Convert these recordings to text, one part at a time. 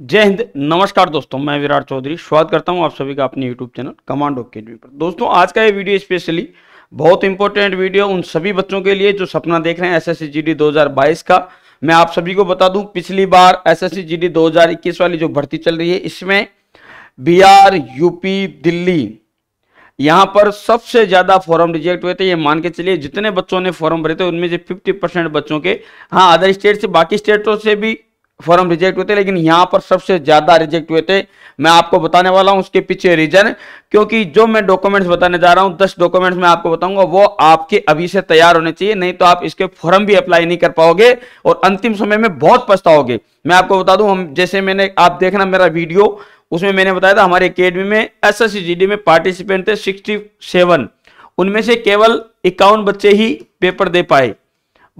जय हिंद नमस्कार दोस्तों मैं विराट चौधरी स्वागत करता हूं आप सभी का अपने यूट्यूब चैनल कमांडो के पर दोस्तों आज का ये वीडियो स्पेशली बहुत इंपॉर्टेंट वीडियो उन सभी बच्चों के लिए जो सपना देख रहे हैं एस एस 2022 का मैं आप सभी को बता दूं पिछली बार एस एस 2021 वाली जो भर्ती चल रही है इसमें बिहार यूपी दिल्ली यहाँ पर सबसे ज्यादा फॉर्म रिजेक्ट हुए थे ये मान के चलिए जितने बच्चों ने फॉर्म भरे थे उनमें से 50 परसेंट बच्चों के हाँ अदर स्टेट से बाकी स्टेटों से भी फॉर्म रिजेक्ट हुए थे लेकिन यहाँ पर सबसे ज़्यादा रिजेक्ट हुए थे मैं आपको बताने वाला हूँ उसके पीछे रीजन क्योंकि जो मैं डॉक्यूमेंट्स बताने जा रहा हूँ दस डॉक्यूमेंट्स मैं आपको बताऊंगा वो आपके अभी से तैयार होने चाहिए नहीं तो आप इसके फॉर्म भी अप्लाई नहीं कर पाओगे और अंतिम समय में बहुत पछताओगे मैं आपको बता दू हम जैसे मैंने आप देखना मेरा वीडियो उसमें मैंने बताया था हमारे अकेडमी में एस एस में पार्टिसिपेंट थे सिक्सटी उनमें से केवल इक्यावन बच्चे ही पेपर दे पाए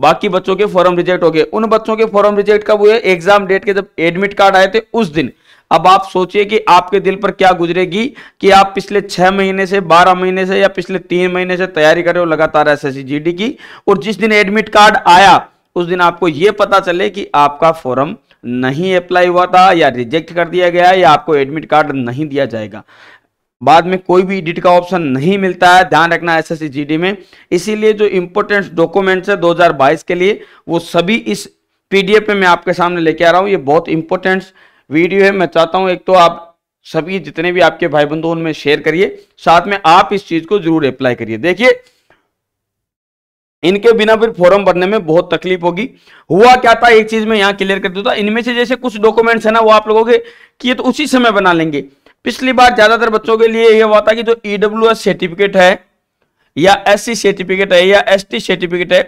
बाकी बच्चों के फॉर्म रिजेक्ट हो गए उन बच्चों के फॉर्म रिजेक्ट कब हुए एग्जाम डेट के जब एडमिट कार्ड आए थे उस दिन अब आप सोचिए कि आपके दिल पर क्या गुजरेगी कि आप पिछले छह महीने से बारह महीने से या पिछले तीन महीने से तैयारी कर रहे हो लगातार एस एस जीडी की और जिस दिन एडमिट कार्ड आया उस दिन आपको यह पता चले कि आपका फॉर्म नहीं अप्लाई हुआ था या रिजेक्ट कर दिया गया या आपको एडमिट कार्ड नहीं दिया जाएगा बाद में कोई भी एडिट का ऑप्शन नहीं मिलता है ध्यान रखना एस एस में इसीलिए जो इंपोर्टेंट डॉक्यूमेंट्स है 2022 के लिए वो सभी इस पीडीएफ में मैं आपके सामने लेके आ रहा हूँ ये बहुत इंपॉर्टेंट वीडियो है मैं चाहता हूँ एक तो आप सभी जितने भी आपके भाई बंधु उनमें शेयर करिए साथ में आप इस चीज को जरूर अप्लाई करिए देखिए इनके बिना फिर फॉर्म भरने में बहुत तकलीफ होगी हुआ क्या था एक चीज में यहां क्लियर कर दूंगा इनमें से जैसे कुछ डॉक्यूमेंट्स है ना वो आप लोगों के किए तो उसी समय बना लेंगे पिछली बार ज्यादातर बच्चों के लिए यह हुआ था कि जो ईडब्ल्यू e सर्टिफिकेट है या एस सर्टिफिकेट है या एस सर्टिफिकेट है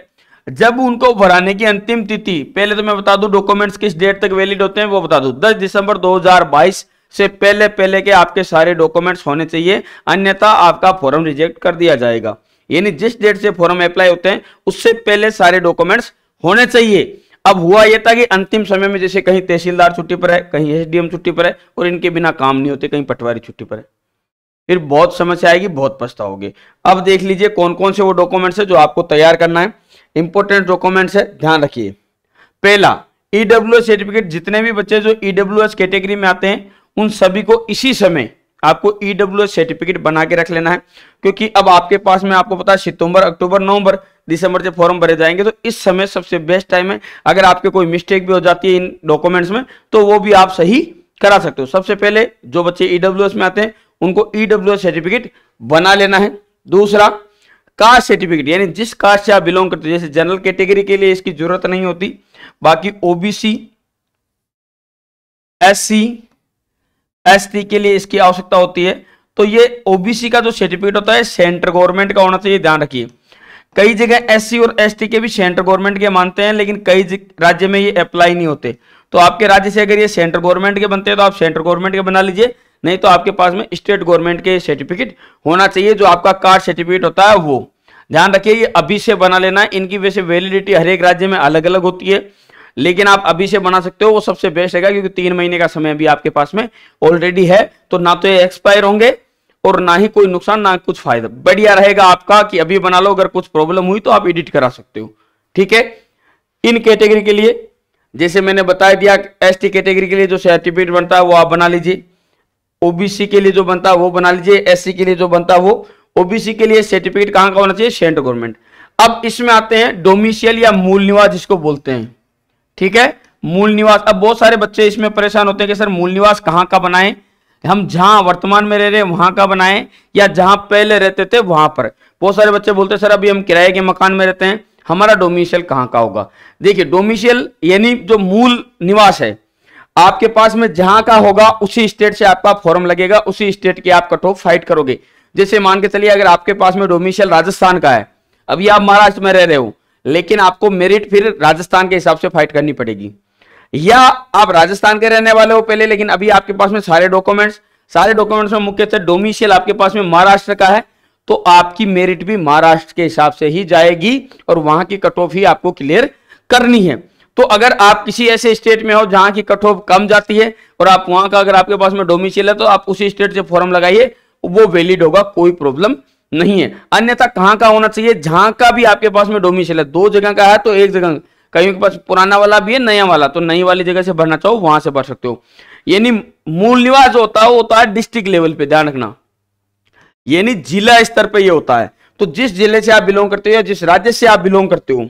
जब उनको भराने की अंतिम तिथि पहले तो मैं बता दूं डॉक्यूमेंट्स किस डेट तक वैलिड होते हैं वो बता दूं 10 दिसंबर 2022 से पहले पहले के आपके सारे डॉक्यूमेंट्स होने चाहिए अन्यथा आपका फॉर्म रिजेक्ट कर दिया जाएगा यानी जिस डेट से फॉर्म अप्लाई होते हैं उससे पहले सारे डॉक्यूमेंट्स होने चाहिए अब हुआ यह था कि अंतिम समय में जैसे कहीं तहसीलदार छुट्टी पर है कहीं एसडीएम छुट्टी पर है और इनके बिना काम नहीं होते कहीं पटवारी छुट्टी पर है फिर बहुत समस्या आएगी बहुत पछताओगे अब देख लीजिए कौन कौन से वो डॉक्यूमेंट्स है जो आपको तैयार करना है इंपॉर्टेंट डॉक्यूमेंट्स है ध्यान रखिए पहला ईडब्ल्यू e सर्टिफिकेट जितने भी बच्चे जो ईडब्ल्यू e कैटेगरी में आते हैं उन सभी को इसी समय आपको ईडब्ल्यू e सर्टिफिकेट बना के रख लेना है क्योंकि अब आपके पास में आपको पता है सितंबर अक्टूबर नवंबर दिसंबर से फॉर्म भरे जाएंगे तो इस समय सबसे बेस्ट टाइम है अगर आपके कोई मिस्टेक भी हो जाती है इन डॉक्यूमेंट्स में तो वो भी आप सही करा सकते हो सबसे पहले जो बच्चे ईडब्ल्यू e में आते हैं उनको ईडब्ल्यू e सर्टिफिकेट बना लेना है दूसरा कास्ट सर्टिफिकेट यानी जिस कास्ट से आप बिलोंग करते हो जैसे जनरल कैटेगरी के लिए इसकी जरूरत नहीं होती बाकी ओबीसी एससी एसटी के लिए इसकी आवश्यकता होती है तो ये ओबीसी का जो सर्टिफिकेट होता है सेंट्रल गवर्नमेंट का होना चाहिए ध्यान रखिए कई जगह एस और एस के भी सेंट्रल गवर्नमेंट के मानते हैं लेकिन कई राज्य में ये अप्लाई नहीं होते तो आपके राज्य से अगर ये सेंट्रल गवर्नमेंट के बनते हैं तो आप सेंट्रल गवर्नमेंट के बना लीजिए नहीं तो आपके पास में स्टेट गवर्नमेंट के सर्टिफिकेट होना चाहिए जो आपका कार्ड सर्टिफिकेट होता है वो ध्यान रखिए ये अभी से बना लेना है इनकी वैसे वैलिडिटी हर एक राज्य में अलग अलग होती है लेकिन आप अभी से बना सकते हो वो सबसे बेस्ट रहेगा क्योंकि तीन महीने का समय अभी आपके पास में ऑलरेडी है तो ना तो ये एक्सपायर होंगे और ना ही कोई नुकसान ना कुछ फायदा बढ़िया रहेगा आपका कि अभी बना लो अगर कुछ प्रॉब्लम हुई तो आप एडिट करा सकते हो ठीक है इन कैटेगरी के लिए जैसे मैंने बता दिया एस टी कैटेगरी के लिए जो सर्टिफिकेट बनता है वो आप बना लीजिए ओबीसी के लिए जो बनता है वो बना लीजिए एससी के लिए जो बनता है वो ओबीसी के लिए सर्टिफिकेट कहां का होना चाहिए सेंट्रल गवर्नमेंट अब इसमें आते हैं डोमिशियल या मूल निवास जिसको बोलते हैं ठीक है मूल निवास अब बहुत सारे बच्चे इसमें परेशान होते हैं कि सर मूल निवास कहां का बनाएं हम जहां वर्तमान में रह रहे वहां का बनाएं या जहां पहले रहते थे वहां पर बहुत सारे बच्चे बोलते सर अभी हम किराए के मकान में रहते हैं हमारा डोमिशियल कहाँ का होगा देखिए डोमिशियल यानी जो मूल निवास है आपके पास में जहां का होगा उसी स्टेट से आपका फॉर्म लगेगा उसी स्टेट की आप कटो फाइट करोगे जैसे मान के चलिए अगर आपके पास में डोमिशियल राजस्थान का है अभी आप महाराष्ट्र में रह रहे हो लेकिन आपको मेरिट फिर राजस्थान के हिसाब से फाइट करनी पड़ेगी या आप राजस्थान के रहने वाले हो पहले लेकिन अभी आपके पास में सारे डॉक्यूमेंट्स सारे डॉक्यूमेंट्स में मुख्यतः डोमिशियल आपके पास में महाराष्ट्र का है तो आपकी मेरिट भी महाराष्ट्र के हिसाब से ही जाएगी और वहां की कट ऑफ ही आपको क्लियर करनी है तो अगर आप किसी ऐसे स्टेट में हो जहां की कट ऑफ कम जाती है और आप वहां का अगर आपके पास में डोमिशियल है तो आप उसी स्टेट से फॉर्म लगाइए वो वैलिड होगा कोई प्रॉब्लम नहीं है अन्यथा कहां का होना चाहिए जहां का भी आपके पास में डोमिशियल है दो जगह का है तो एक जगह कहीं के पास पुराना वाला भी है नया वाला तो नई वाली जगह से भरना चाहो वहां से भर सकते हो यानी मूल निवास जो होता है वो होता है डिस्ट्रिक्ट लेवल पे ध्यान रखना यानी जिला स्तर पे ये होता है तो जिस जिले से आप बिलोंग करते हो या जिस राज्य से आप बिलोंग करते हो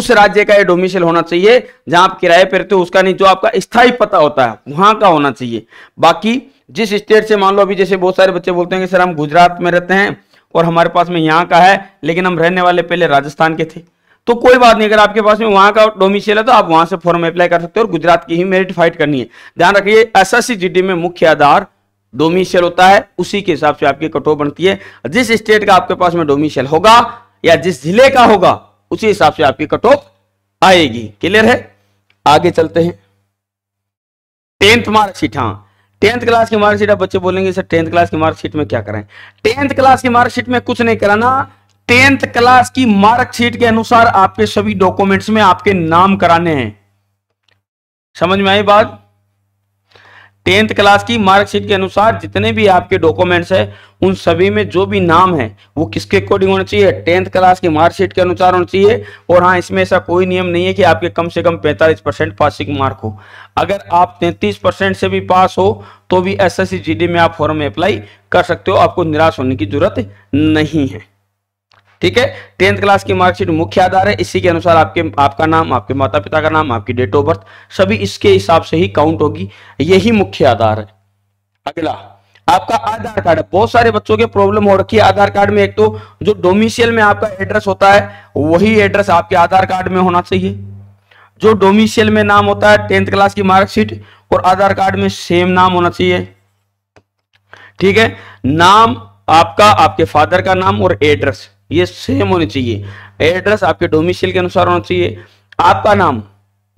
उस राज्य का ये डोमिसल होना चाहिए जहां आप किराए पर रहते हो उसका नहीं जो आपका स्थायी पता होता है वहां का होना चाहिए बाकी जिस स्टेट से मान लो अभी जैसे बहुत सारे बच्चे बोलते हैं कि सर हम गुजरात में रहते हैं और हमारे पास में यहाँ का है लेकिन हम रहने वाले पहले राजस्थान के थे तो कोई बात नहीं अगर आपके पास में वहां का डोमिशियल है तो आप वहां से फॉर्म अप्लाई कर सकते हो और गुजरात की ही मेरिट फाइट करनी है ध्यान रखिए एस एस में मुख्य आधार डोमिशियल होता है उसी के हिसाब से आपकी कटो बनती है जिस स्टेट का आपके पास में डोमिशियल होगा या जिस जिले का होगा उसी हिसाब से आपकी कट ऑफ आएगी क्लियर है आगे चलते हैं टेंथ मार्कशीट हाँ टेंथ क्लास की मार्कशीट आप बच्चे बोलेंगे सर टेंथ क्लास की मार्कशीट में क्या कराएं टेंथ क्लास की मार्कशीट में कुछ नहीं कराना टेंथ क्लास की मार्कशीट के अनुसार आपके सभी डॉक्यूमेंट्स में आपके नाम कराने हैं समझ में आई बात टेंथ क्लास की मार्कशीट के अनुसार जितने भी आपके डॉक्यूमेंट्स हैं उन सभी में जो भी नाम है वो किसके अकॉर्डिंग होना चाहिए टेंथ क्लास की मार्कशीट के अनुसार होना चाहिए और हाँ इसमें ऐसा कोई नियम नहीं है कि आपके कम से कम 45 परसेंट पासिंग मार्क हो अगर आप 33 परसेंट से भी पास हो तो भी एस एस में आप फॉर्म अप्लाई कर सकते हो आपको निराश होने की जरूरत नहीं है ठीक है टेंथ क्लास की मार्कशीट मुख्य आधार है इसी के अनुसार आपके आपका नाम आपके माता पिता का नाम आपकी डेट ऑफ बर्थ सभी इसके हिसाब से ही काउंट होगी यही मुख्य आधार है अगला आपका आधार कार्ड बहुत सारे बच्चों के प्रॉब्लम हो रखी है आधार कार्ड में एक तो जो डोमिसियल में आपका एड्रेस होता है वही एड्रेस आपके आधार कार्ड में होना चाहिए जो डोमिशियल में नाम होता है टेंथ क्लास की मार्कशीट और आधार कार्ड में सेम नाम होना चाहिए ठीक है नाम आपका आपके फादर का नाम और एड्रेस ये सेम होनी चाहिए एड्रेस आपके डोमिशियल के अनुसार होना चाहिए आपका नाम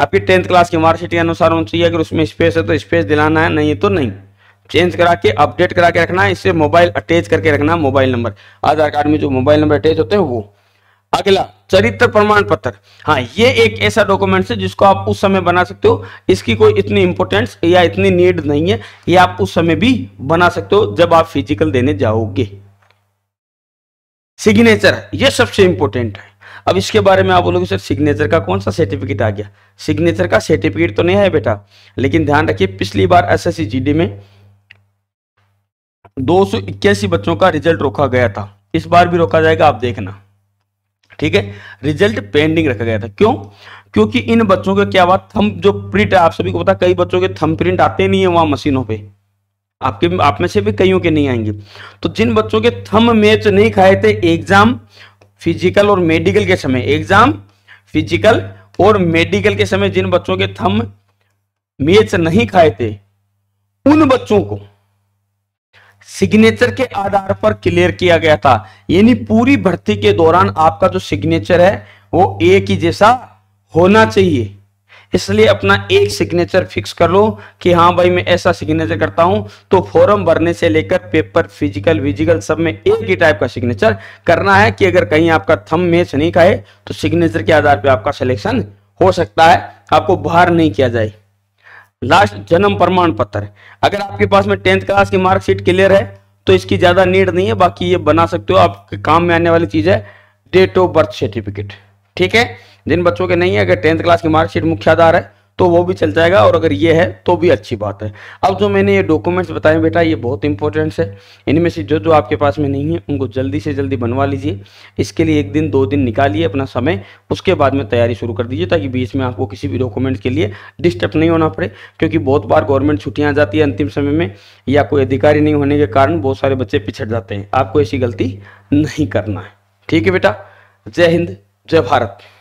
आपकी टेंथ क्लास की मार्कशीट के अनुसार होना चाहिए अगर उसमें स्पेस है तो स्पेस दिलाना है नहीं तो नहीं चेंज करा के अपडेट करा के रखना है इससे मोबाइल अटैच करके रखना मोबाइल नंबर आधार कार्ड में जो मोबाइल नंबर अटैच होते हैं वो अगला चरित्र प्रमाण पत्र हाँ ये एक ऐसा डॉक्यूमेंट है जिसको आप उस समय बना सकते हो इसकी कोई इतनी इंपोर्टेंस या इतनी नीड नहीं है ये आप उस समय भी बना सकते हो जब आप फिजिकल देने जाओगे सिग्नेचर है ये सबसे इंपॉर्टेंट है अब इसके बारे में आप बोलोगे सर सिग्नेचर का कौन सा सर्टिफिकेट आ गया सिग्नेचर का सर्टिफिकेट तो नहीं है बेटा लेकिन ध्यान रखिए पिछली बार एस एस में दो बच्चों का रिजल्ट रोका गया था इस बार भी रोका जाएगा आप देखना ठीक है रिजल्ट पेंडिंग रखा गया था क्यों क्योंकि इन बच्चों के क्या बात थम जो प्रिंट है आप सभी को पता कई बच्चों के थम प्रिंट आते नहीं है वहां मशीनों पे आपके आप में से भी कईयों के नहीं आएंगे तो जिन बच्चों के थम मैच नहीं खाए थे एग्जाम फिजिकल और मेडिकल के समय एग्जाम फिजिकल और मेडिकल के समय जिन बच्चों के थम मैच नहीं खाए थे उन बच्चों को सिग्नेचर के आधार पर क्लियर किया गया था यानी पूरी भर्ती के दौरान आपका जो सिग्नेचर है वो एक ही जैसा होना चाहिए इसलिए अपना एक सिग्नेचर फिक्स कर लो कि हाँ भाई मैं ऐसा सिग्नेचर करता हूं तो फॉर्म भरने से लेकर पेपर फिजिकल विजिकल सब में एक ही टाइप का सिग्नेचर करना है कि अगर कहीं आपका थम मैच नहीं खाए तो सिग्नेचर के आधार पर आपका सिलेक्शन हो सकता है आपको बाहर नहीं किया जाए लास्ट जन्म प्रमाण पत्र अगर आपके पास में टेंथ क्लास की मार्कशीट क्लियर है तो इसकी ज्यादा नीड नहीं है बाकी ये बना सकते हो आपके काम में आने वाली चीज है डेट ऑफ बर्थ सर्टिफिकेट ठीक है जिन बच्चों के नहीं है अगर टेंथ क्लास की मार्कशीट मुख्य आधार है तो वो भी चल जाएगा और अगर ये है तो भी अच्छी बात है अब जो मैंने ये डॉक्यूमेंट्स बताए बेटा ये बहुत इंपॉर्टेंट है इनमें से जो जो आपके पास में नहीं है उनको जल्दी से जल्दी बनवा लीजिए इसके लिए एक दिन दो दिन निकालिए अपना समय उसके बाद में तैयारी शुरू कर दीजिए ताकि बीच में आपको किसी भी डॉक्यूमेंट के लिए डिस्टर्ब नहीं होना पड़े क्योंकि बहुत बार गवर्नमेंट छुट्टियाँ आ जाती है अंतिम समय में या कोई अधिकारी नहीं होने के कारण बहुत सारे बच्चे पिछड़ जाते हैं आपको ऐसी गलती नहीं करना है ठीक है बेटा जय हिंद जय भारत